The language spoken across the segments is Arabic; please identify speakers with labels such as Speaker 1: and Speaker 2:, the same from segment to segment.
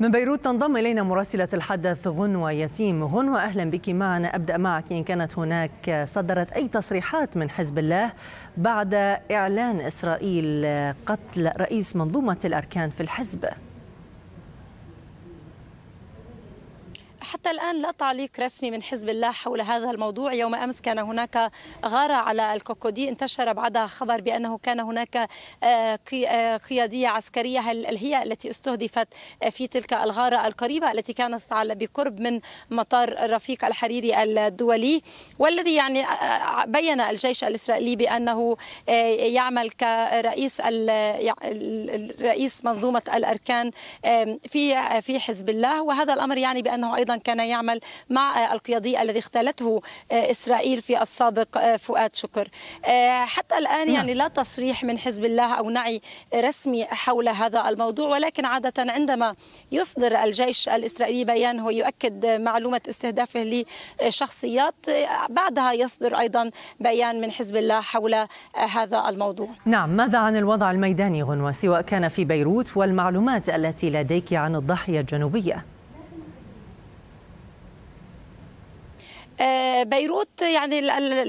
Speaker 1: من بيروت تنضم إلينا مراسلة الحدث غنوة يتيم غنوة أهلا بك معنا أبدأ معك إن كانت هناك صدرت أي تصريحات من حزب الله بعد إعلان إسرائيل قتل رئيس منظومة الأركان في الحزب
Speaker 2: حتى الآن لا تعليق رسمي من حزب الله حول هذا الموضوع يوم أمس كان هناك غارة على الكوكودي انتشر بعدها خبر بأنه كان هناك آه، آه، قيادية عسكرية هل هي التي استهدفت آه، في تلك الغارة القريبة التي كانت على بقرب من مطار رفيق الحريري الدولي والذي يعني بين الجيش الإسرائيلي بأنه يعمل كرئيس رئيس منظومة الأركان في في حزب الله وهذا الأمر يعني بأنه أيضا كان يعمل مع آه، القيادي الذي اغتالته آه، إسرائيل في السابق آه، فؤاد شكر حتى الآن نعم. يعني لا تصريح من حزب الله أو نعي رسمي حول هذا الموضوع ولكن عادة عندما يصدر الجيش الإسرائيلي بيان هو يؤكد معلومة استهدافه لشخصيات بعدها يصدر أيضا بيان من حزب الله حول هذا الموضوع
Speaker 1: نعم ماذا عن الوضع الميداني غنوة سواء كان في بيروت والمعلومات التي لديك عن الضاحية الجنوبية
Speaker 2: آه، بيروت يعني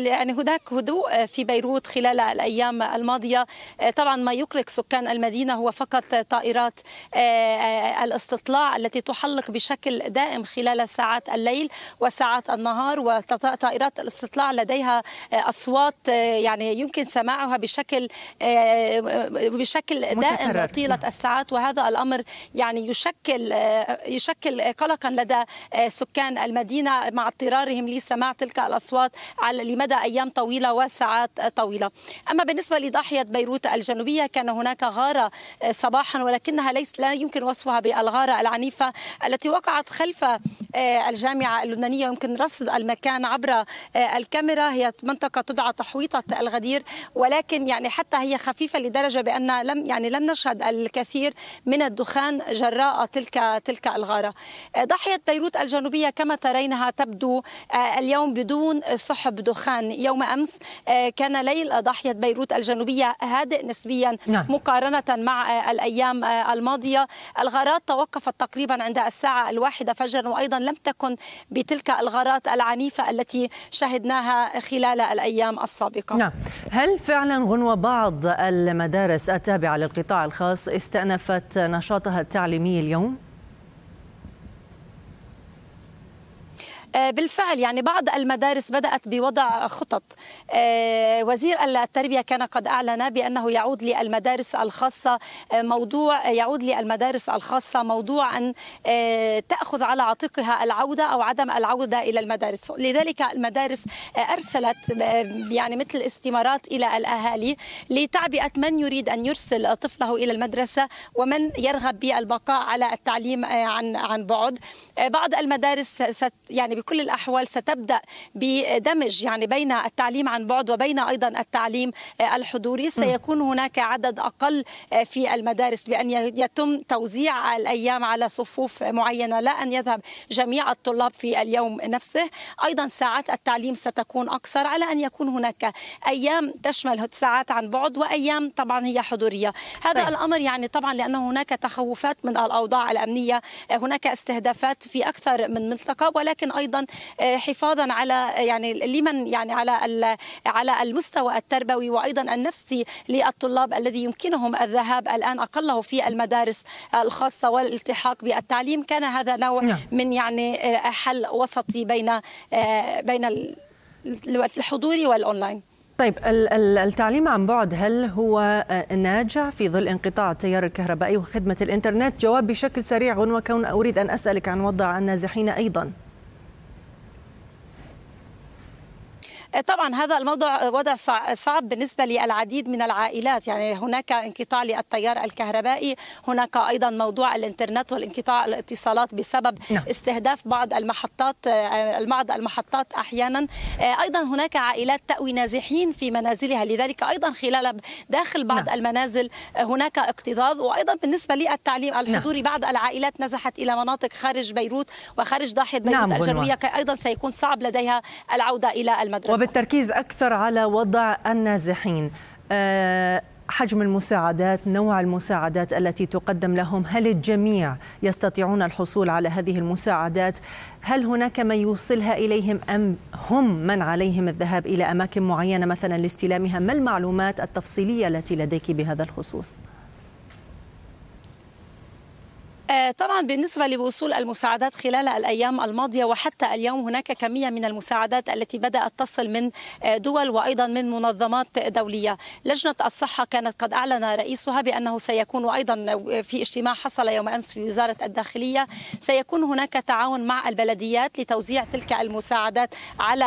Speaker 2: يعني هناك هدوء آه، في بيروت خلال الايام الماضيه آه، طبعا ما يقلق سكان المدينه هو فقط طائرات الاستطلاع التي تحلق بشكل دائم خلال ساعات الليل وساعات النهار وطائرات الاستطلاع لديها اصوات يعني يمكن سماعها بشكل بشكل دائم طيله نعم. الساعات وهذا الامر يعني يشكل يشكل قلقا لدى سكان المدينه مع اضطرارهم لسماع تلك الأصوات على لمدى أيام طويلة وساعات طويلة أما بالنسبة لضاحية بيروت الجنوبية كان هناك غارة آه، صباحا ولكنها ليس لا يمكن وصفها بالغارة العنيفة التي وقعت خلف آه، الجامعة اللبنانية يمكن رصد المكان عبر آه، الكاميرا هي منطقة تدعى تحويطة الغدير ولكن يعني حتى هي خفيفة لدرجة بأن لم يعني لم نشهد الكثير من الدخان جراء تلك تلك الغارة ضاحية بيروت الجنوبية كما ترينها تبدو اليوم بدون سحب دخان يوم أمس آه، كان ليل ضاحية بيروت الجنوبية هادئ نسبيا نعم. مقارنة مع آه، الأيام آه، الماضية الغارات توقفت تقريبا عند الساعة الواحدة فجرا وأيضا لم تكن بتلك الغارات العنيفة التي شهدناها خلال الأيام السابقة
Speaker 1: نعم. هل فعلا غنوة بعض المدارس التابعة للقطاع الخاص استأنفت نشاطها التعليمي اليوم؟
Speaker 2: آه، بالفعل يعني بعض المدارس بدأت بوضع خطط آه، وزير التربية كان قد أعلن بأنه يعود للمدارس الخاصة آه، موضوع يعود للمدارس الخاصة موضوع أن تأخذ على عاتقها العودة أو عدم العودة إلى المدارس لذلك المدارس أرسلت يعني مثل استمارات إلى الأهالي لتعبئة من يريد أن يرسل طفله إلى المدرسة ومن يرغب بالبقاء على التعليم عن عن بعد بعض المدارس ست يعني بكل الاحوال ستبدا بدمج يعني بين التعليم عن بعد وبين ايضا التعليم الحضوري سيكون هناك عدد اقل في المدارس بان يتم توزيع الايام على صفوف معينه لا ان يذهب جميع الطلاب في اليوم نفسه ايضا ساعات التعليم ستكون اقصر على ان يكون هناك ايام تشمل ساعات عن بعد وايام طبعا هي حضوريه هذا طيب. الامر يعني طبعا لانه هناك تخوفات من الاوضاع الامنيه هناك استهدافات في اكثر من منطقه ولكن ايضا ايضا آه، حفاظا على آه، يعني لمن يعني على على المستوى التربوي وايضا النفسي للطلاب الذي يمكنهم الذهاب الان اقله في المدارس الخاصه والالتحاق بالتعليم كان هذا نوع نعم. من يعني آه، حل وسطي بين بين الحضوري والاونلاين
Speaker 1: طيب التعليم عن بعد هل هو ناجع في ظل انقطاع التيار الكهربائي وخدمه الانترنت؟ جواب بشكل سريع وكون كون اريد ان اسالك عن وضع النازحين ايضا.
Speaker 2: طبعا هذا الموضوع وضع صعب بالنسبة للعديد من العائلات يعني هناك انقطاع للتيار الكهربائي هناك أيضا موضوع الإنترنت والانقطاع الاتصالات بسبب نعم. استهداف بعض المحطات آه، بعض المحطات أحيانا آه، أيضا هناك عائلات تأوي نازحين في منازلها لذلك أيضا خلال داخل بعض نعم. المنازل آه، هناك اكتظاظ وأيضا بالنسبة للتعليم نعم. الحضوري نعم. بعض العائلات نزحت إلى مناطق خارج بيروت وخارج ضاحية بيروت نعم الجنوبية أيضا سيكون صعب لديها
Speaker 1: العودة إلى المدرسة وبالتركيز أكثر على وضع النازحين آه، حجم المساعدات نوع المساعدات التي تقدم لهم هل الجميع يستطيعون الحصول على هذه المساعدات هل هناك من يوصلها إليهم أم هم من عليهم الذهاب إلى أماكن معينة مثلا لاستلامها ما المعلومات التفصيلية التي لديك بهذا الخصوص؟
Speaker 2: آه، طبعا بالنسبة لوصول المساعدات خلال الأيام الماضية وحتى اليوم هناك كمية من المساعدات التي بدأت تصل من آه، دول وأيضا من منظمات دولية لجنة الصحة كانت قد أعلن رئيسها بأنه سيكون أيضا آه، في اجتماع حصل يوم أمس في وزارة الداخلية سيكون هناك تعاون مع البلديات لتوزيع تلك المساعدات على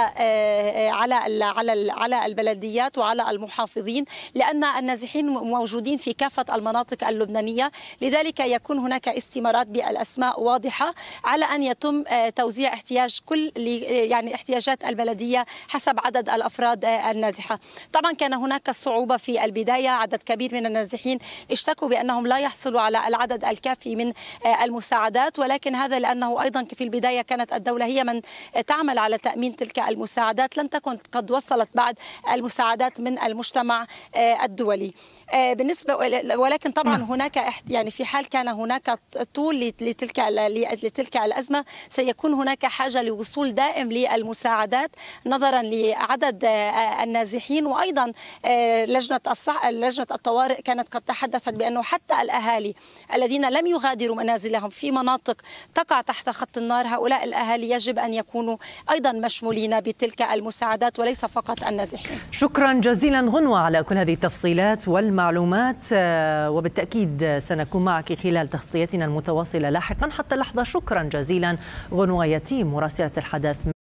Speaker 2: على على على البلديات وعلى المحافظين لأن النازحين موجودين في كافة المناطق اللبنانية لذلك يكون هناك است الاستمارات بالاسماء واضحه على ان يتم آه، توزيع احتياج كل آه، يعني احتياجات البلديه حسب عدد الافراد آه، النازحه. طبعا كان هناك صعوبه في البدايه عدد كبير من النازحين اشتكوا بانهم لا يحصلوا على العدد الكافي من المساعدات ولكن هذا لانه ايضا في البدايه كانت الدوله هي من تعمل على تامين تلك المساعدات لم تكن قد وصلت بعد المساعدات من المجتمع الدولي. بالنسبه ولكن طبعا نعم. هناك يعني في حال كان هناك الطول لتلك لتلك الازمه سيكون هناك حاجه لوصول دائم للمساعدات نظرا لعدد آه، النازحين وايضا آه، لجنه الصح... لجنه الطوارئ كانت قد تحدثت بانه حتى الاهالي الذين لم يغادروا منازلهم في مناطق تقع تحت خط النار هؤلاء الاهالي يجب ان يكونوا ايضا مشمولين بتلك المساعدات وليس فقط النازحين
Speaker 1: شكرا جزيلا غنوه على كل هذه التفصيلات والمعلومات آه، وبالتاكيد سنكون معك خلال تغطيتنا المتواصلة لاحقا حتى اللحظة شكرا جزيلا غنوة يتيم مراسلة الحدث